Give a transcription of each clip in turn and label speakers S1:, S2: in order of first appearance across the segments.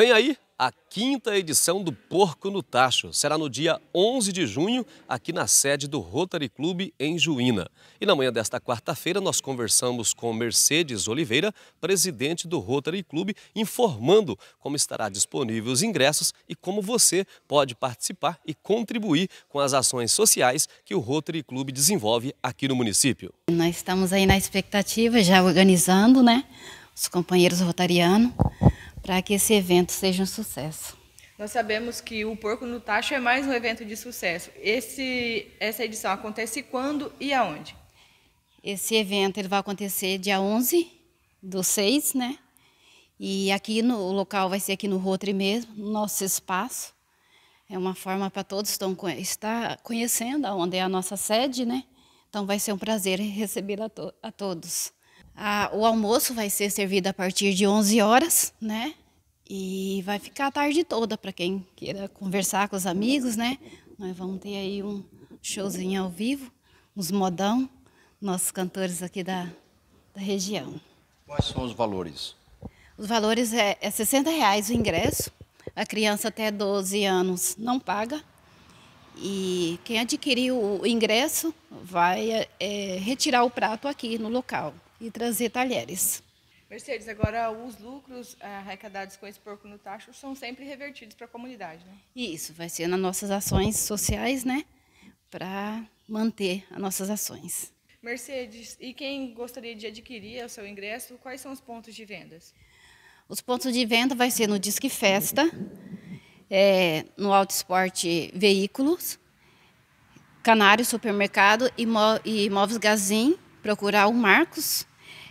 S1: Vem aí a quinta edição do Porco no Tacho. Será no dia 11 de junho, aqui na sede do Rotary Clube em Juína. E na manhã desta quarta-feira, nós conversamos com Mercedes Oliveira, presidente do Rotary Clube, informando como estará disponível os ingressos e como você pode participar e contribuir com as ações sociais que o Rotary Clube desenvolve aqui no município.
S2: Nós estamos aí na expectativa, já organizando, né? Os companheiros rotarianos para que esse evento seja um sucesso.
S3: Nós sabemos que o Porco no Tacho é mais um evento de sucesso. Esse, essa edição acontece quando e aonde?
S2: Esse evento ele vai acontecer dia 11 do 6, né? E aqui no o local vai ser aqui no Rotary mesmo, no nosso espaço. É uma forma para todos estão estar conhecendo onde é a nossa sede, né? Então vai ser um prazer receber a, to a todos. A, o almoço vai ser servido a partir de 11 horas, né? E vai ficar a tarde toda para quem queira conversar com os amigos, né? Nós vamos ter aí um showzinho ao vivo, uns modão, nossos cantores aqui da, da região.
S1: Quais são os valores?
S2: Os valores é, é 60 reais o ingresso. A criança até 12 anos não paga. E quem adquirir o ingresso vai é, retirar o prato aqui no local e trazer talheres.
S3: Mercedes, agora os lucros eh, arrecadados com esse porco no tacho são sempre revertidos para a comunidade, né?
S2: Isso, vai ser nas nossas ações sociais, né? Para manter as nossas ações.
S3: Mercedes, e quem gostaria de adquirir o seu ingresso, quais são os pontos de vendas?
S2: Os pontos de venda vai ser no Disque Festa, é, no Auto Esporte Veículos, Canário Supermercado e Móveis Gazin, procurar o Marcos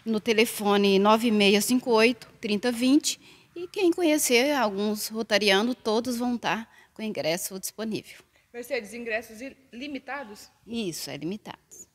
S2: no telefone 9658 3020 e quem conhecer alguns rotarianos, todos vão estar com ingresso disponível.
S3: Mercedes, ingressos
S1: ilimitados? Isso, é limitados.